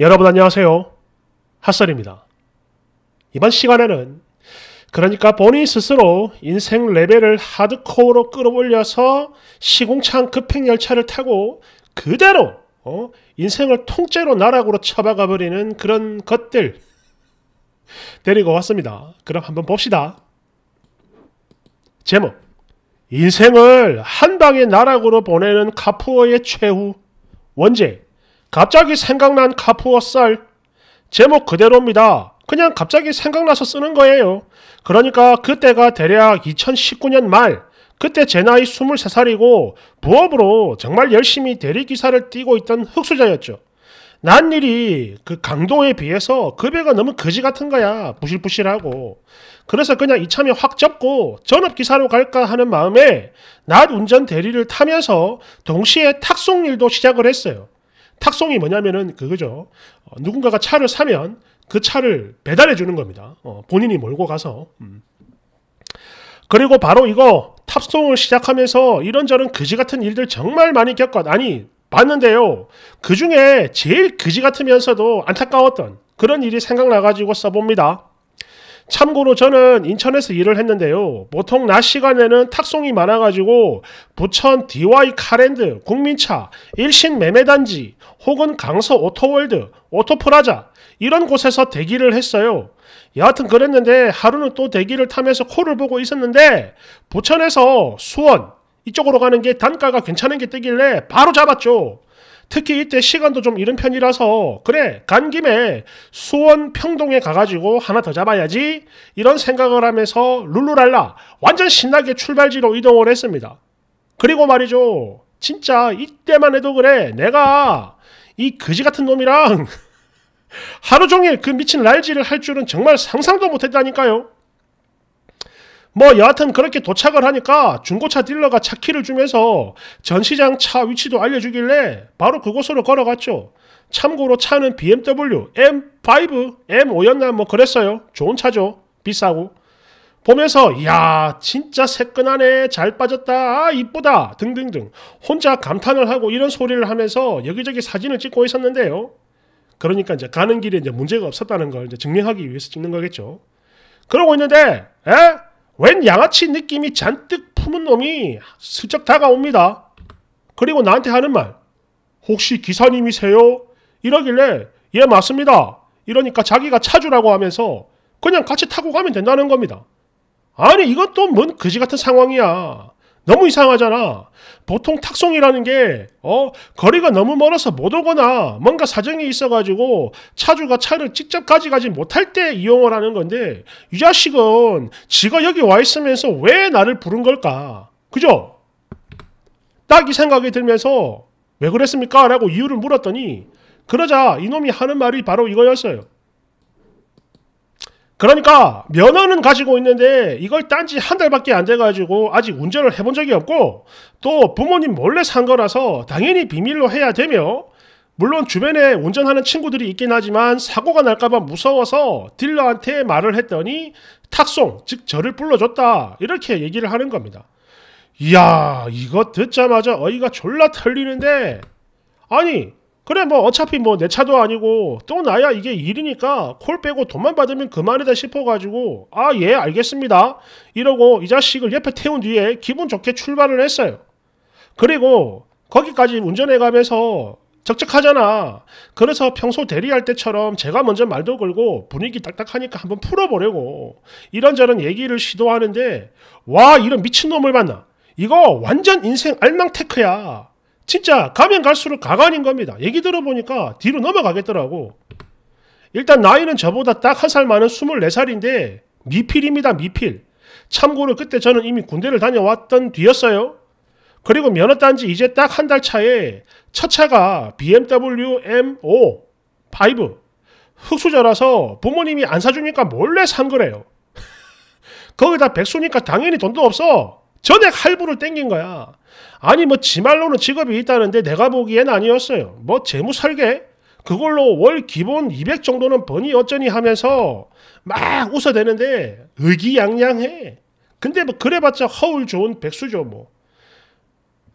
여러분 안녕하세요. 핫설입니다. 이번 시간에는 그러니까 본인 스스로 인생 레벨을 하드코어로 끌어올려서 시공창 급행열차를 타고 그대로 어? 인생을 통째로 나락으로 쳐박아버리는 그런 것들 데리고 왔습니다. 그럼 한번 봅시다. 제목 인생을 한 방에 나락으로 보내는 카푸어의 최후 원제 갑자기 생각난 카푸어 쌀. 제목 그대로입니다. 그냥 갑자기 생각나서 쓰는 거예요. 그러니까 그때가 대략 2019년 말, 그때 제 나이 23살이고 부업으로 정말 열심히 대리기사를 뛰고 있던 흑수자였죠. 난 일이 그 강도에 비해서 급여가 너무 거지 같은 거야. 부실부실하고. 그래서 그냥 이참에 확 접고 전업기사로 갈까 하는 마음에 낮 운전 대리를 타면서 동시에 탁송 일도 시작을 했어요. 탁송이 뭐냐면은 그거죠. 어, 누군가가 차를 사면 그 차를 배달해 주는 겁니다. 어, 본인이 몰고 가서. 음. 그리고 바로 이거 탑송을 시작하면서 이런저런 그지 같은 일들 정말 많이 겪었, 아니, 봤는데요. 그 중에 제일 그지 같으면서도 안타까웠던 그런 일이 생각나가지고 써봅니다. 참고로 저는 인천에서 일을 했는데요. 보통 낮 시간에는 탁송이 많아가지고 부천 DY 카랜드, 국민차, 일신 매매단지 혹은 강서 오토월드, 오토프라자 이런 곳에서 대기를 했어요. 여하튼 그랬는데 하루는 또 대기를 타면서 코를 보고 있었는데 부천에서 수원 이쪽으로 가는 게 단가가 괜찮은 게 뜨길래 바로 잡았죠. 특히 이때 시간도 좀 이른 편이라서 그래 간 김에 수원 평동에 가가지고 하나 더 잡아야지 이런 생각을 하면서 룰루랄라 완전 신나게 출발지로 이동을 했습니다. 그리고 말이죠. 진짜 이때만 해도 그래 내가 이 그지 같은 놈이랑 하루 종일 그 미친 랄지를 할 줄은 정말 상상도 못했다니까요. 뭐 여하튼 그렇게 도착을 하니까 중고차 딜러가 차 키를 주면서 전시장 차 위치도 알려주길래 바로 그곳으로 걸어갔죠. 참고로 차는 BMW M5, M5였나 뭐 그랬어요. 좋은 차죠. 비싸고. 보면서 야 진짜 새끈하네 잘 빠졌다 아 이쁘다 등등등 혼자 감탄을 하고 이런 소리를 하면서 여기저기 사진을 찍고 있었는데요. 그러니까 이제 가는 길에 이제 문제가 없었다는 걸 이제 증명하기 위해서 찍는 거겠죠. 그러고 있는데 에? 웬 양아치 느낌이 잔뜩 품은 놈이 슬쩍 다가옵니다. 그리고 나한테 하는 말. 혹시 기사님이세요? 이러길래 예 맞습니다. 이러니까 자기가 차주라고 하면서 그냥 같이 타고 가면 된다는 겁니다. 아니 이것도뭔 그지 같은 상황이야. 너무 이상하잖아. 보통 탁송이라는 게, 어, 거리가 너무 멀어서 못 오거나 뭔가 사정이 있어가지고 차주가 차를 직접 가져가지 못할 때 이용을 하는 건데, 이 자식은 지가 여기 와 있으면서 왜 나를 부른 걸까? 그죠? 딱 이 생각이 들면서, 왜 그랬습니까? 라고 이유를 물었더니, 그러자 이놈이 하는 말이 바로 이거였어요. 그러니까 면허는 가지고 있는데 이걸 딴지 한 달밖에 안 돼가지고 아직 운전을 해본 적이 없고 또 부모님 몰래 산 거라서 당연히 비밀로 해야 되며 물론 주변에 운전하는 친구들이 있긴 하지만 사고가 날까봐 무서워서 딜러한테 말을 했더니 탁송, 즉 저를 불러줬다. 이렇게 얘기를 하는 겁니다. 이야, 이거 듣자마자 어이가 졸라 털리는데 아니, 그래 뭐 어차피 뭐 내 차도 아니고 또 나야 이게 일이니까 콜 빼고 돈만 받으면 그만이다 싶어가지고 아 예 알겠습니다 이러고 이 자식을 옆에 태운 뒤에 기분 좋게 출발을 했어요. 그리고 거기까지 운전해가면서 적적하잖아. 그래서 평소 대리할 때처럼 제가 먼저 말도 걸고 분위기 딱딱하니까 한번 풀어보려고 이런저런 얘기를 시도하는데 와 이런 미친놈을 만나. 이거 완전 인생 알망테크야. 진짜 가면 갈수록 가관인 겁니다. 얘기 들어보니까 뒤로 넘어가겠더라고. 일단 나이는 저보다 딱 한 살 많은 24살인데 미필입니다. 미필. 참고로 그때 저는 이미 군대를 다녀왔던 뒤였어요. 그리고 면허 딴지 이제 딱 한 달 차에 첫 차가 BMW M5 5 흑수저라서 부모님이 안 사주니까 몰래 산 거래요. 거기다 백수니까 당연히 돈도 없어. 전액 할부를 땡긴 거야. 아니 뭐 지말로는 직업이 있다는데 내가 보기엔 아니었어요. 뭐 재무 설계? 그걸로 월 기본 200 정도는 번이 어쩌니 하면서 막 웃어대는데 의기양양해. 근데 뭐 그래봤자 허울 좋은 백수죠 뭐.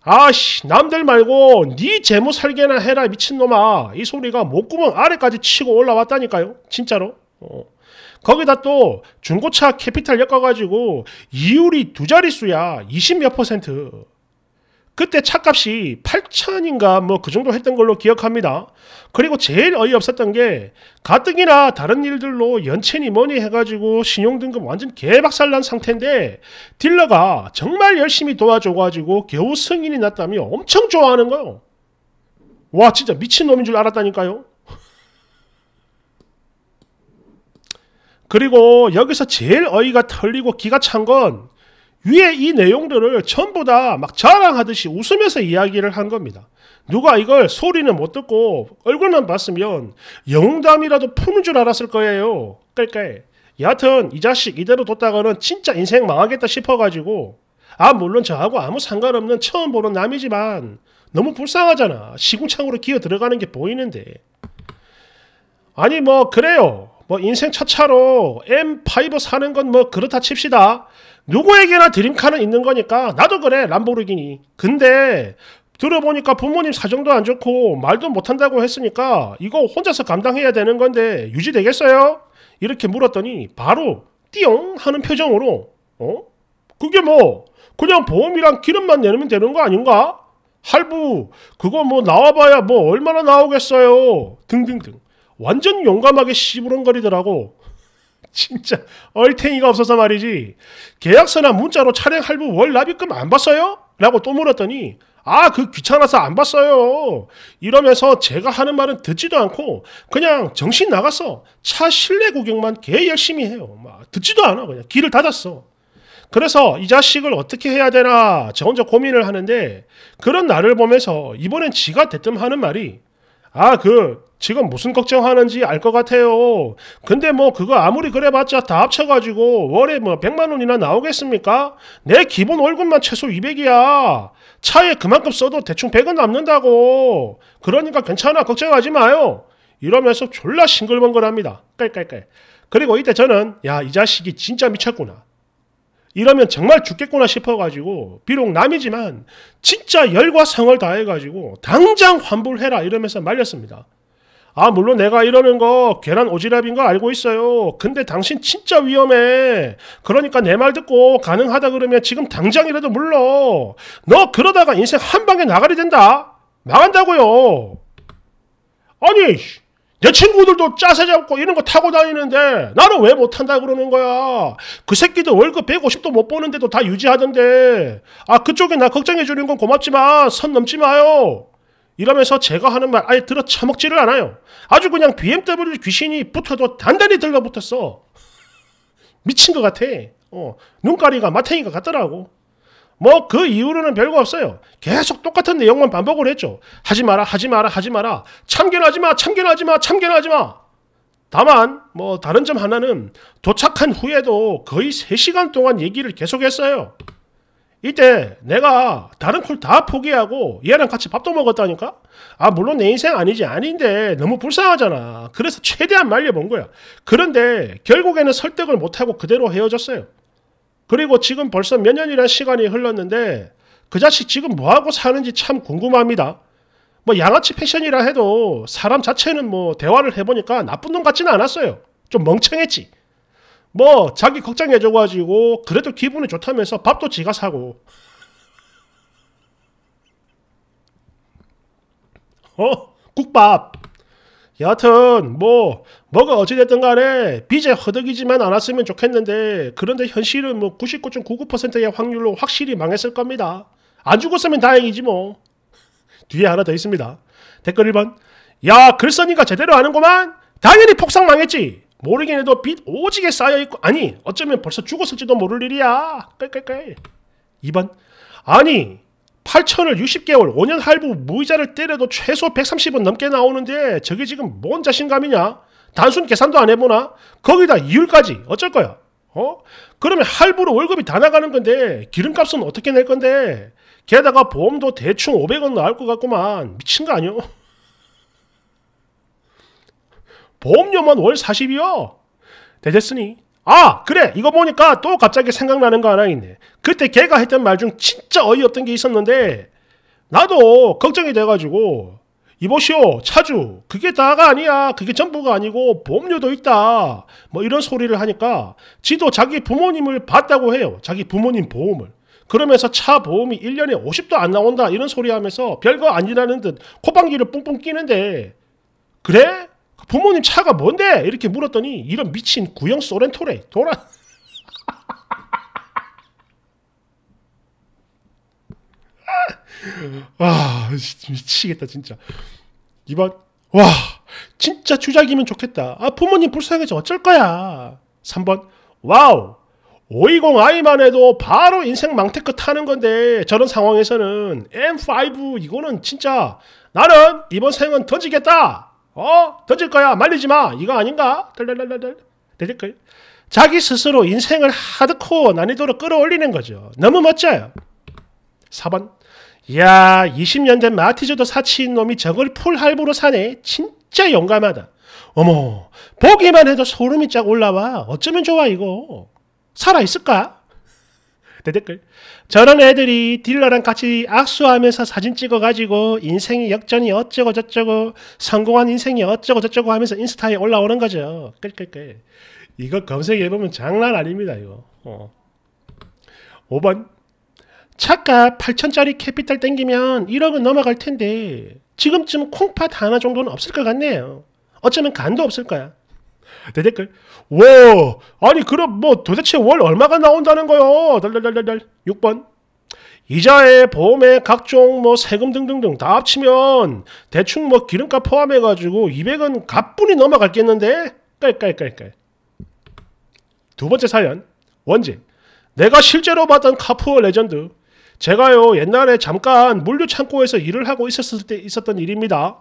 아씨 남들 말고 네 재무 설계나 해라 미친놈아 이 소리가 목구멍 아래까지 치고 올라왔다니까요 진짜로 어. 거기다 또 중고차 캐피탈 엮어가지고 이율이 두 자릿수야 20 몇 퍼센트 그때 차값이 8천인가 뭐 그 정도 했던 걸로 기억합니다. 그리고 제일 어이없었던 게 가뜩이나 다른 일들로 연체니 뭐니 해가지고 신용등급 완전 개박살난 상태인데 딜러가 정말 열심히 도와줘가지고 겨우 승인이 났다며 엄청 좋아하는 거요. 와 진짜 미친놈인 줄 알았다니까요. 그리고 여기서 제일 어이가 털리고 기가 찬건 위에 이 내용들을 전부 다 막 자랑하듯이 웃으면서 이야기를 한 겁니다. 누가 이걸 소리는 못 듣고 얼굴만 봤으면 영담이라도 푸는 줄 알았을 거예요. 깔깔. 여하튼 이 자식 이대로 뒀다가는 진짜 인생 망하겠다 싶어가지고 아 물론 저하고 아무 상관없는 처음 보는 남이지만 너무 불쌍하잖아. 시궁창으로 기어 들어가는 게 보이는데. 아니 뭐 그래요. 뭐 인생 차차로 M5 사는 건 뭐 그렇다 칩시다. 누구에게나 드림카는 있는 거니까 나도 그래 람보르기니. 근데 들어보니까 부모님 사정도 안 좋고 말도 못한다고 했으니까 이거 혼자서 감당해야 되는 건데 유지되겠어요? 이렇게 물었더니 바로 띠용 하는 표정으로 어? 그게 뭐 그냥 보험이랑 기름만 내면 되는 거 아닌가? 할부 그거 뭐 나와봐야 뭐 얼마나 나오겠어요 등등등 완전 용감하게 시부렁거리더라고 진짜 얼탱이가 없어서 말이지. 계약서나 문자로 차량 할부 월 납입금 안 봤어요? 라고 또 물었더니 아, 그 귀찮아서 안 봤어요. 이러면서 제가 하는 말은 듣지도 않고 그냥 정신 나갔어. 차 실내 구경만 개 열심히 해요. 막 듣지도 않아. 그냥 길을 닫았어. 그래서 이 자식을 어떻게 해야 되나 저 혼자 고민을 하는데 그런 나를 보면서 이번엔 지가 대뜸 하는 말이 아, 그 지금 무슨 걱정하는지 알 것 같아요. 근데 뭐 그거 아무리 그래봤자 다 합쳐가지고 월에 뭐 100만 원이나 나오겠습니까? 내 기본 월급만 최소 200이야. 차에 그만큼 써도 대충 100은 남는다고. 그러니까 괜찮아 걱정하지 마요. 이러면서 졸라 싱글벙글합니다. 깔깔깔. 그리고 이때 저는 야 이 자식이 진짜 미쳤구나. 이러면 정말 죽겠구나 싶어가지고 비록 남이지만 진짜 열과 성을 다해가지고 당장 환불해라 이러면서 말렸습니다. 아, 물론 내가 이러는 거 계란 오지랖인 거 알고 있어요. 근데 당신 진짜 위험해. 그러니까 내 말 듣고 가능하다 그러면 지금 당장이라도 물러. 너 그러다가 인생 한 방에 나가리 된다. 망한다고요. 아니, 내 친구들도 짜세 잡고 이런 거 타고 다니는데 나는 왜 못한다 그러는 거야. 그새끼도 월급 150도 못 버는데도 다 유지하던데. 아, 그쪽에 나 걱정해 주는 건 고맙지만 선 넘지 마요. 이러면서 제가 하는 말 아예 들어 처먹지를 않아요. 아주 그냥 BMW 귀신이 붙어도 단단히 들러붙었어. 미친 것 같아. 어, 눈가리가 마탱이가 같더라고. 뭐 그 이후로는 별거 없어요. 계속 똑같은 내용만 반복을 했죠. 하지 마라, 하지 마라, 하지 마라. 참견하지 마, 참견하지 마, 참견하지 마. 다만 뭐 다른 점 하나는 도착한 후에도 거의 3시간 동안 얘기를 계속했어요. 이때 내가 다른 콜 다 포기하고 얘랑 같이 밥도 먹었다니까? 아, 물론 내 인생 아니지 아닌데 너무 불쌍하잖아. 그래서 최대한 말려본 거야. 그런데 결국에는 설득을 못하고 그대로 헤어졌어요. 그리고 지금 벌써 몇 년이란 시간이 흘렀는데 그 자식 지금 뭐하고 사는지 참 궁금합니다. 뭐 양아치 패션이라 해도 사람 자체는 뭐 대화를 해보니까 나쁜 놈 같지는 않았어요. 좀 멍청했지. 뭐 자기 걱정해줘가지고 그래도 기분이 좋다면서 밥도 지가 사고 어? 국밥 여하튼 뭐 뭐가 어찌됐든 간에 빚에 허덕이지만 않았으면 좋겠는데 그런데 현실은 뭐 99.99%의 확률로 확실히 망했을 겁니다. 안 죽었으면 다행이지 뭐. 뒤에 하나 더 있습니다. 댓글 1번 야 글쓴이가 제대로 하는구만 당연히 폭삭 망했지 모르긴 해도 빚 오지게 쌓여있고 아니 어쩌면 벌써 죽었을지도 모를 일이야 깔깔깔 2번 아니 8천을 60개월 5년 할부 무이자를 때려도 최소 130은 넘게 나오는데 저게 지금 뭔 자신감이냐 단순 계산도 안 해보나 거기다 이율까지 어쩔 거야 어? 그러면 할부로 월급이 다 나가는 건데 기름값은 어떻게 낼 건데 게다가 보험도 대충 500원 나올 것 같구만 미친 거 아니오 보험료만 월 40이요. 되셨으니 아 그래 이거 보니까 또 갑자기 생각나는 거 하나 있네. 그때 걔가 했던 말 중 진짜 어이없던 게 있었는데 나도 걱정이 돼가지고 이보시오 차주 그게 다가 아니야 그게 전부가 아니고 보험료도 있다 뭐 이런 소리를 하니까 지도 자기 부모님을 봤다고 해요 자기 부모님 보험을 그러면서 차 보험이 1년에 50도 안 나온다 이런 소리 하면서 별거 아니라는 듯코방기를 뿡뿡 끼는데 그래? 부모님 차가 뭔데? 이렇게 물었더니 이런 미친 구형 소렌토래 돌아 와 아, 미치겠다 진짜 이번 와 진짜 주작이면 좋겠다 아 부모님 불쌍해져 어쩔 거야 3번 와우 5 2 0아이만 해도 바로 인생 망태끝하는 건데 저런 상황에서는 M5 이거는 진짜 나는 이번 생은 던지겠다 어? 던질 거야. 말리지 마. 이거 아닌가? 덜덜덜덜. 댓글. 자기 스스로 인생을 하드코어 난이도로 끌어올리는 거죠. 너무 멋져요. 4번. 야 20년 된 마티즈도 사치인 놈이 저걸 풀 할부로 사네. 진짜 용감하다. 어머, 보기만 해도 소름이 쫙 올라와. 어쩌면 좋아, 이거. 살아있을까? 내 댓글. 저런 애들이 딜러랑 같이 악수하면서 사진 찍어가지고 인생이 역전이 어쩌고 저쩌고 성공한 인생이 어쩌고 저쩌고 하면서 인스타에 올라오는 거죠. 끌끌끌. 이거 검색해보면 장난 아닙니다, 이거. 어. 5번. 차가 8천짜리 캐피탈 땡기면 1억은 넘어갈 텐데 지금쯤 콩팥 하나 정도는 없을 것 같네요. 어쩌면 간도 없을 거야. 내 댓글 와 아니 그럼 뭐 도대체 월 얼마가 나온다는 거요 달달달달달 6번 이자에 보험에 각종 뭐 세금 등등등 다 합치면 대충 뭐 기름값 포함해 가지고 200은 가뿐히 넘어갔겠는데 깔깔깔깔 두 번째 사연 원지 내가 실제로 봤던 카푸어 레전드 제가요 옛날에 잠깐 물류 창고에서 일을 하고 있었을 때 있었던 일입니다.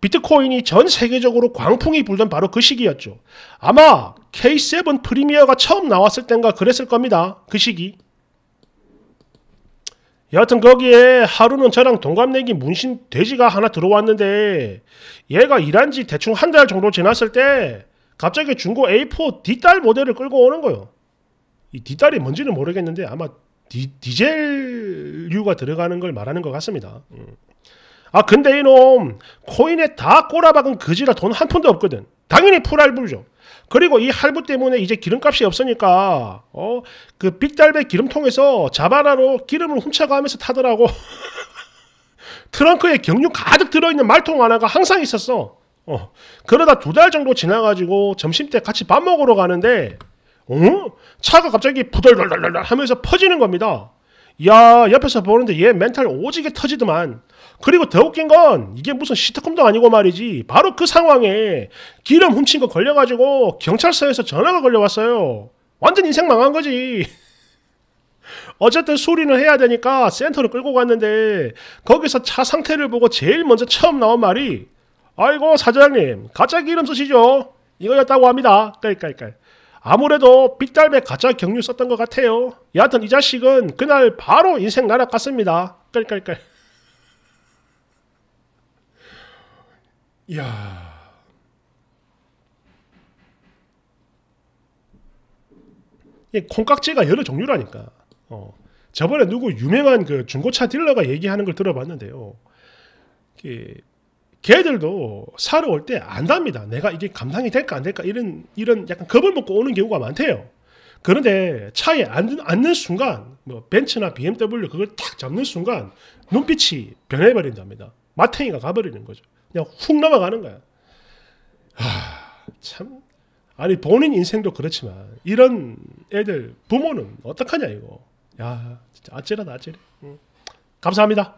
비트코인이 전 세계적으로 광풍이 불던 바로 그 시기였죠. 아마 K7 프리미어가 처음 나왔을 땐가 그랬을 겁니다. 그 시기. 여하튼 거기에 하루는 저랑 동갑내기 문신 돼지가 하나 들어왔는데 얘가 일한 지 대충 한 달 정도 지났을 때 갑자기 중고 A4 D딸 모델을 끌고 오는 거예요. 이 D딸이 뭔지는 모르겠는데 아마 디, 디젤류가 들어가는 걸 말하는 것 같습니다. 음. 아 근데 이놈 코인에 다 꼬라박은 거지라 돈 한 푼도 없거든. 당연히 풀할부죠. 그리고 이 할부 때문에 이제 기름값이 없으니까 어 그 빅달배 기름통에서 자바라로 기름을 훔쳐가면서 타더라고. 트렁크에 경유 가득 들어있는 말통 하나가 항상 있었어. 어. 그러다 두 달 정도 지나가지고 점심때 같이 밥 먹으러 가는데, 어? 차가 갑자기 부덜덜덜덜 하면서 퍼지는 겁니다. 야 옆에서 보는데 얘 멘탈 오지게 터지더만 그리고 더 웃긴 건 이게 무슨 시트콤도 아니고 말이지 바로 그 상황에 기름 훔친 거 걸려가지고 경찰서에서 전화가 걸려왔어요 완전 인생 망한 거지 어쨌든 수리는 해야 되니까 센터로 끌고 갔는데 거기서 차 상태를 보고 제일 먼저 처음 나온 말이 아이고 사장님 가짜 기름 쓰시죠 이거였다고 합니다 깔깔깔 아무래도 빅달백 가짜 경유 썼던 것 같아요. 여하튼 이 자식은 그날 바로 인생 나락 갔습니다. 깔깔깔. 야이 콩깍지가 여러 종류라니까. 어. 저번에 누구 유명한 그 중고차 딜러가 얘기하는 걸 들어봤는데요. 그 걔들도 사러 올 때 안답니다. 내가 이게 감당이 될까 안 될까 이런 이런 약간 겁을 먹고 오는 경우가 많대요. 그런데 차에 앉는, 앉는 순간 뭐 벤츠나 BMW 그걸 탁 잡는 순간 눈빛이 변해버린답니다. 마탱이가 가버리는 거죠. 그냥 훅 넘어가는 거야. 아, 참 아니 본인 인생도 그렇지만 이런 애들 부모는 어떡하냐 이거. 야 진짜 아찔하다 아찔해. 응. 감사합니다.